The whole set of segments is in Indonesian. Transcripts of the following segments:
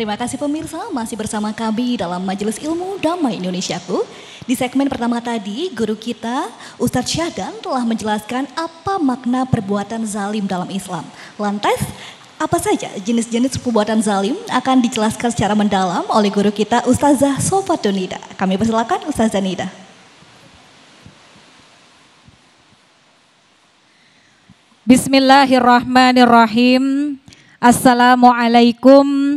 Terima kasih pemirsa masih bersama kami dalam Majelis Ilmu Damai Indonesiaku. Di segmen pertama tadi, guru kita Ustadz Syahdan telah menjelaskan apa makna perbuatan zalim dalam Islam. Lantas, apa saja jenis-jenis perbuatan zalim akan dijelaskan secara mendalam oleh guru kita Ustazah Sofatunida. Kami persilakan Ustazah Nida. Bismillahirrahmanirrahim. Assalamualaikum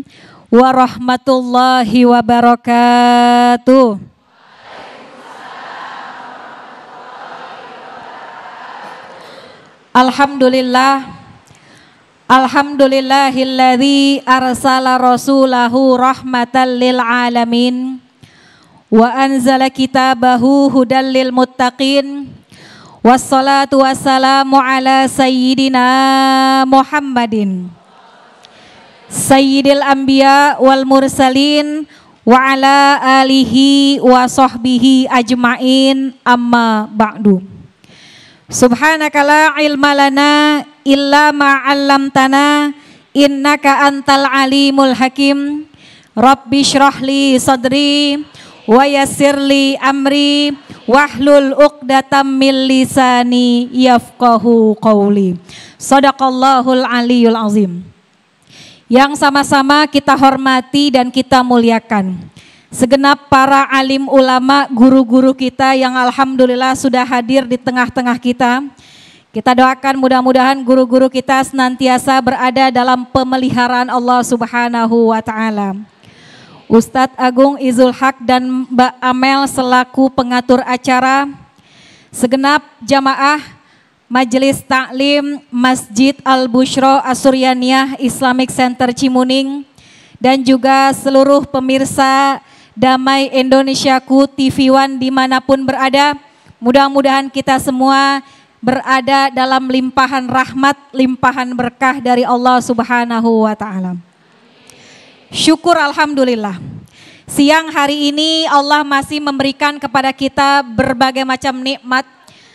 warahmatullahi wabarakatuh. Alhamdulillah Alhamdulillahilladzi arsala rasulahu rahmatan lil alamin wa anzala kitabahu hudan lil muttaqin wassalatu wassalamu ala sayyidina Muhammadin Sayyidil Anbiya wal Mursalin wa ala alihi wa sahbihi ajmain amma ba'du Subhanaka la ilma lana illa ma'allamtana innaka antal alimul hakim Rabbi syrahli sadri wa yassir amri wahlul uqdatam min lisani yafqahu qawli Sadaqallahul aliyul azim yang sama-sama kita hormati dan kita muliakan. Segenap para alim ulama, guru-guru kita yang alhamdulillah sudah hadir di tengah-tengah kita. Kita doakan mudah-mudahan guru-guru kita senantiasa berada dalam pemeliharaan Allah Subhanahu wa taala. Ustadz Agung Izul Haq dan Mbak Amel selaku pengatur acara, segenap jamaah Majelis Taklim Masjid Al Bushro Asuryaniyah Islamic Center Cimuning dan juga seluruh pemirsa Damai Indonesiaku TV One dimanapun berada. Mudah-mudahan kita semua berada dalam limpahan rahmat, limpahan berkah dari Allah Subhanahu wa taala. Syukur alhamdulillah. Siang hari ini Allah masih memberikan kepada kita berbagai macam nikmat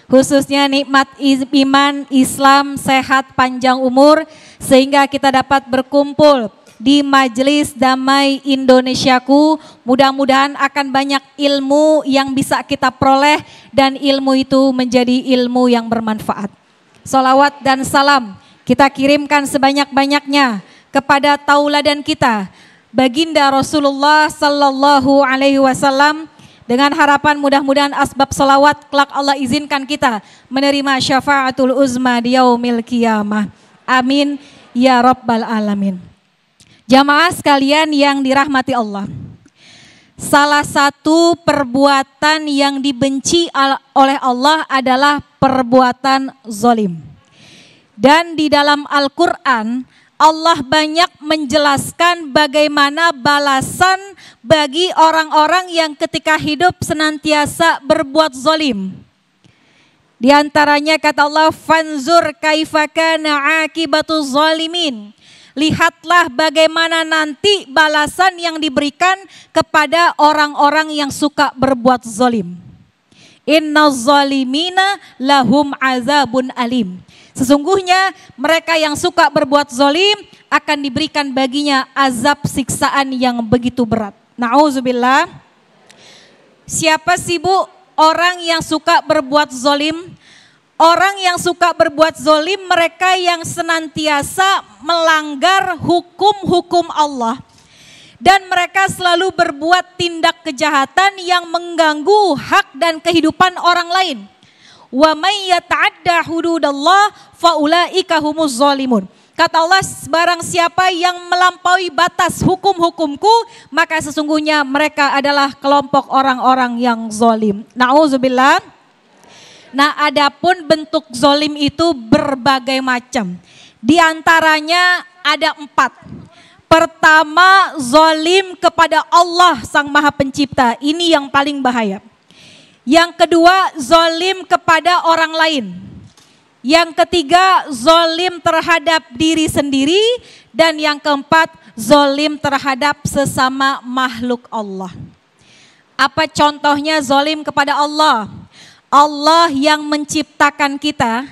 khususnya nikmat iman, Islam, sehat, panjang umur, sehingga kita dapat berkumpul di Majelis Damai Indonesiaku. Mudah-mudahan akan banyak ilmu yang bisa kita peroleh dan ilmu itu menjadi ilmu yang bermanfaat. Salawat dan salam kita kirimkan sebanyak-banyaknya kepada tauladan kita, Baginda Rasulullah Sallallahu Alaihi Wasallam, dengan harapan mudah-mudahan asbab selawat kelak Allah izinkan kita menerima syafaatul uzma di yaumil kiamah. Amin. Ya Rabbal Alamin. Jamaah sekalian yang dirahmati Allah. Salah satu perbuatan yang dibenci oleh Allah adalah perbuatan zolim. Dan di dalam Al-Quran Allah banyak menjelaskan bagaimana balasan bagi orang-orang yang ketika hidup senantiasa berbuat zolim. Di antaranya kata Allah, "Fanzur kaifakana akibatu zolimin. Lihatlah bagaimana nanti balasan yang diberikan kepada orang-orang yang suka berbuat zolim. Inna zolimina lahum azabun alim. Sesungguhnya mereka yang suka berbuat zolim akan diberikan baginya azab siksaan yang begitu berat. Nauzubillah. Siapa sih bu orang yang suka berbuat zolim? Orang yang suka berbuat zolim mereka yang senantiasa melanggar hukum-hukum Allah. Dan mereka selalu berbuat tindak kejahatan yang mengganggu hak dan kehidupan orang lain. Wa may yata'adda hududallah faulaika humuz zalimun. Kata Allah, barang siapa yang melampaui batas hukum-hukumku, maka sesungguhnya mereka adalah kelompok orang-orang yang zolim. Na'udzubillah. Nah adapun bentuk zolim itu berbagai macam. Di antaranya ada empat. Pertama, zolim kepada Allah Sang Maha Pencipta. Ini yang paling bahaya. Yang kedua, zolim kepada orang lain. Yang ketiga, zolim terhadap diri sendiri. Dan yang keempat, zolim terhadap sesama makhluk Allah. Apa contohnya zolim kepada Allah? Allah yang menciptakan kita,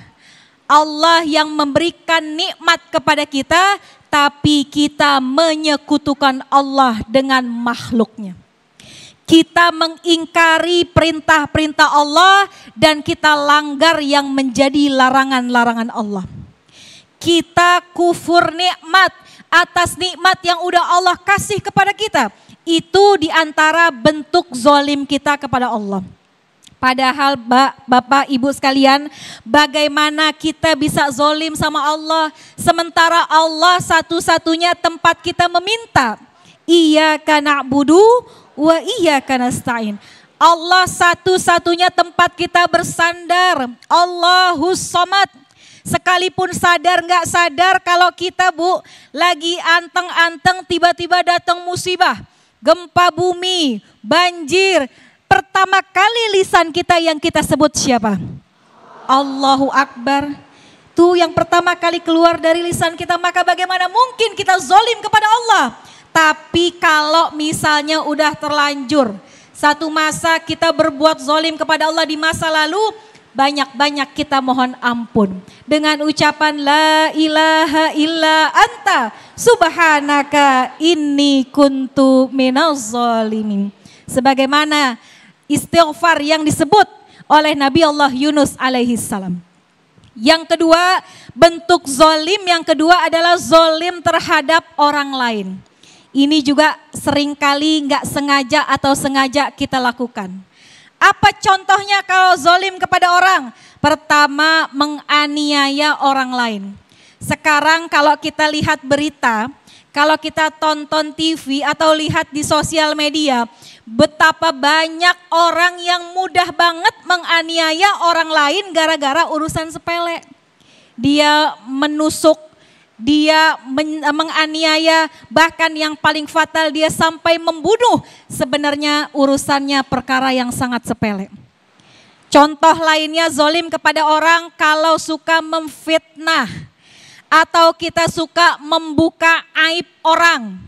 Allah yang memberikan nikmat kepada kita, tapi kita menyekutukan Allah dengan makhluknya kita mengingkari perintah-perintah Allah dan kita langgar yang menjadi larangan-larangan Allah. Kita kufur nikmat atas nikmat yang udah Allah kasih kepada kita. Itu diantara bentuk zolim kita kepada Allah. Padahal Bapak Ibu sekalian bagaimana kita bisa zolim sama Allah sementara Allah satu-satunya tempat kita meminta. Iya karena budu wa iyyaka nasta'in. Allah satu-satunya tempat kita bersandar. Allahus somad. Sekalipun sadar nggak sadar kalau kita bu lagi anteng-anteng tiba-tiba datang musibah. Gempa bumi, banjir. Pertama kali lisan kita yang kita sebut siapa? Allahu Akbar. Itu yang pertama kali keluar dari lisan kita. Maka bagaimana mungkin kita zolim kepada Allah. Tapi kalau misalnya udah terlanjur, satu masa kita berbuat zolim kepada Allah di masa lalu, banyak-banyak kita mohon ampun. Dengan ucapan la ilaha illa anta subhanaka inni kuntu minal zolimin. Sebagaimana istighfar yang disebut oleh Nabi Allah Yunus alaihi salam. Yang kedua, bentuk zolim yang kedua adalah zolim terhadap orang lain. Ini juga seringkali nggak sengaja atau sengaja kita lakukan. Apa contohnya kalau zolim kepada orang? Pertama, menganiaya orang lain. Sekarang kalau kita lihat berita, kalau kita tonton TV atau lihat di sosial media, betapa banyak orang yang mudah banget menganiaya orang lain gara-gara urusan sepele. Dia menusuk dia eh, menganiaya, bahkan yang paling fatal dia sampai membunuh. Sebenarnya urusannya perkara yang sangat sepele. Contoh lainnya zolim kepada orang kalau suka memfitnah atau kita suka membuka aib orang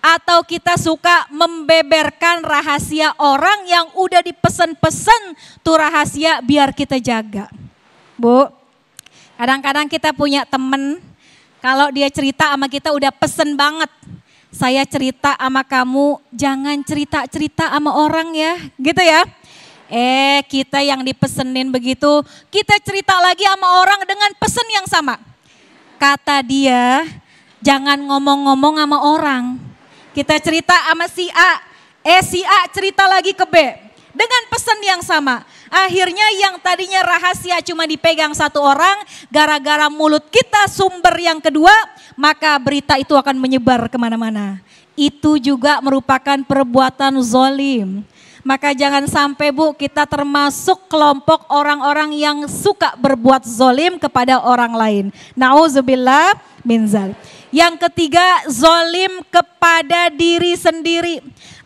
atau kita suka membeberkan rahasia orang yang udah dipesen-pesen tuh rahasia biar kita jaga. Bu, kadang-kadang kita punya temen kalau dia cerita sama kita udah pesen banget. Saya cerita sama kamu, jangan cerita-cerita sama orang ya, gitu ya. Eh, kita yang dipesenin begitu, kita cerita lagi sama orang dengan pesen yang sama. Kata dia, jangan ngomong-ngomong sama orang. Kita cerita sama si A, eh si A cerita lagi ke B dengan pesen yang sama. Akhirnya yang tadinya rahasia cuma dipegang satu orang, gara-gara mulut kita sumber yang kedua, maka berita itu akan menyebar kemana-mana. Itu juga merupakan perbuatan zolim. Maka jangan sampai bu kita termasuk kelompok orang-orang yang suka berbuat zolim kepada orang lain. Nauzubillah minzal. Yang ketiga zolim kepada diri sendiri.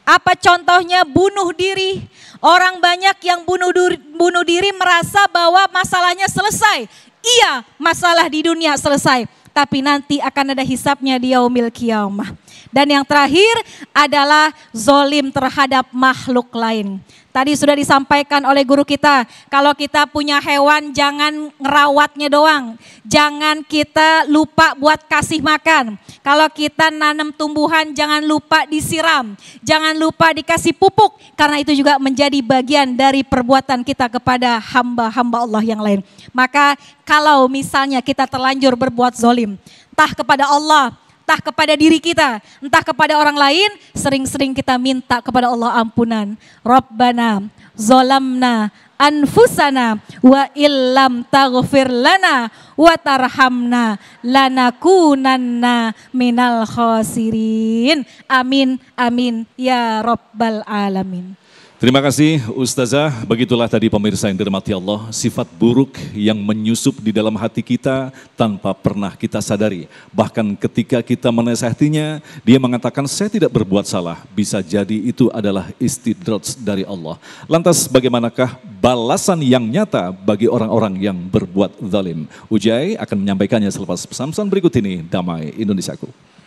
Apa contohnya bunuh diri, Orang banyak yang bunuh diri, bunuh diri merasa bahwa masalahnya selesai. Iya, masalah di dunia selesai, tapi nanti akan ada hisapnya di yaumil kiamah. Dan yang terakhir adalah zolim terhadap makhluk lain. Tadi sudah disampaikan oleh guru kita, kalau kita punya hewan jangan ngerawatnya doang. Jangan kita lupa buat kasih makan. Kalau kita nanam tumbuhan jangan lupa disiram. Jangan lupa dikasih pupuk. Karena itu juga menjadi bagian dari perbuatan kita kepada hamba-hamba Allah yang lain. Maka kalau misalnya kita terlanjur berbuat zolim, entah kepada Allah, entah kepada diri kita, entah kepada orang lain, sering-sering kita minta kepada Allah ampunan. Rabbana zolamna anfusana wa illam taghfir lana wa tarhamna lanakunanna minal khosirin. Amin, amin, ya Rabbal Alamin. Terima kasih Ustazah, begitulah tadi pemirsa yang dirahmati Allah, sifat buruk yang menyusup di dalam hati kita tanpa pernah kita sadari. Bahkan ketika kita menasehatinya, dia mengatakan saya tidak berbuat salah, bisa jadi itu adalah istidrat dari Allah. Lantas bagaimanakah balasan yang nyata bagi orang-orang yang berbuat zalim? Ujai akan menyampaikannya selepas pesan-pesan berikut ini, Damai Indonesiaku.